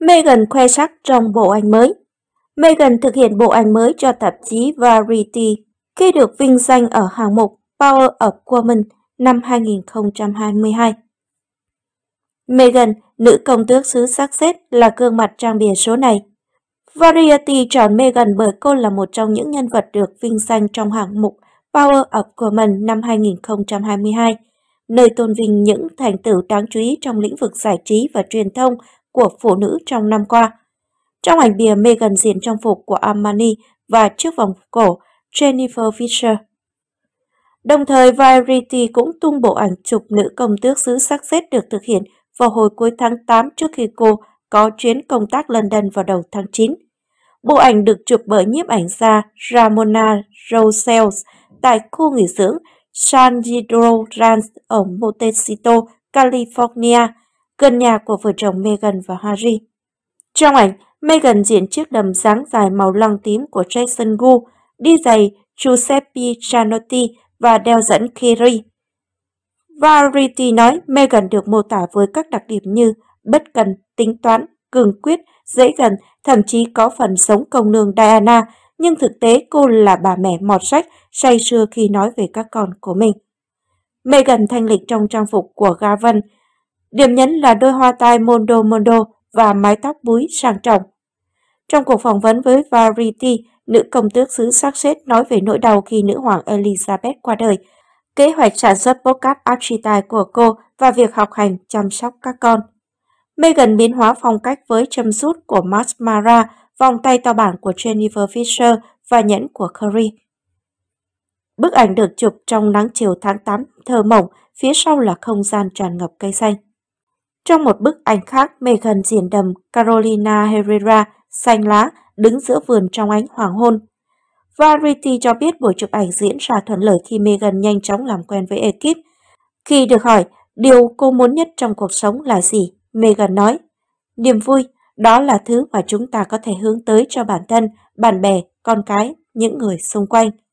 Megan khoe sắc trong bộ ảnh mới. Megan thực hiện bộ ảnh mới cho tạp chí Variety khi được vinh danh ở hạng mục Power of Women năm 2022. Megan, nữ công tước xứ Sussex là gương mặt trang bìa số này. Variety chọn Megan bởi cô là một trong những nhân vật được vinh danh trong hạng mục Power of Women năm 2022, nơi tôn vinh những thành tựu đáng chú ý trong lĩnh vực giải trí và truyền thông của phụ nữ trong năm qua. Trong ảnh bìa Meghan diện trang phục của Armani và chiếc vòng cổ Jennifer Fisher. Đồng thời, Variety cũng tung bộ ảnh chụp nữ công tước xứ sắc Sussex được thực hiện vào hồi cuối tháng 8 trước khi cô có chuyến công tác London vào đầu tháng 9. Bộ ảnh được chụp bởi nhiếp ảnh gia Ramona Rosales tại khu nghỉ dưỡng San Ysidro Ranch ở Montecito, California – gần nhà của vợ chồng Meghan và Harry. Trong ảnh, Meghan diện chiếc đầm dáng dài màu lăng tím của Jason Gu, đi giày Giuseppe Gianotti và đeo dẫn Kerry. Variety nói Meghan được mô tả với các đặc điểm như bất cần, tính toán, cường quyết, dễ gần, thậm chí có phần sống công nương Diana, nhưng thực tế cô là bà mẹ mọt sách, say sưa khi nói về các con của mình. Meghan thanh lịch trong trang phục của Garvan, Điểm nhấn là đôi hoa tai Mondo Mondo và mái tóc búi sang trọng. Trong cuộc phỏng vấn với Variety, nữ công tước xứ Sussex nói về nỗi đau khi nữ hoàng Elizabeth qua đời, kế hoạch sản xuất podcast Architect của cô và việc học hành chăm sóc các con. Meghan biến hóa phong cách với châm sút của Mars Mara, vòng tay to bản của Jennifer Fisher và nhẫn của Curry. Bức ảnh được chụp trong nắng chiều tháng 8 thơ mộng phía sau là không gian tràn ngập cây xanh. Trong một bức ảnh khác, Megan diện đầm Carolina Herrera xanh lá đứng giữa vườn trong ánh hoàng hôn. Variety cho biết buổi chụp ảnh diễn ra thuận lợi khi Megan nhanh chóng làm quen với ekip. Khi được hỏi điều cô muốn nhất trong cuộc sống là gì, Megan nói, niềm vui, đó là thứ mà chúng ta có thể hướng tới cho bản thân, bạn bè, con cái, những người xung quanh.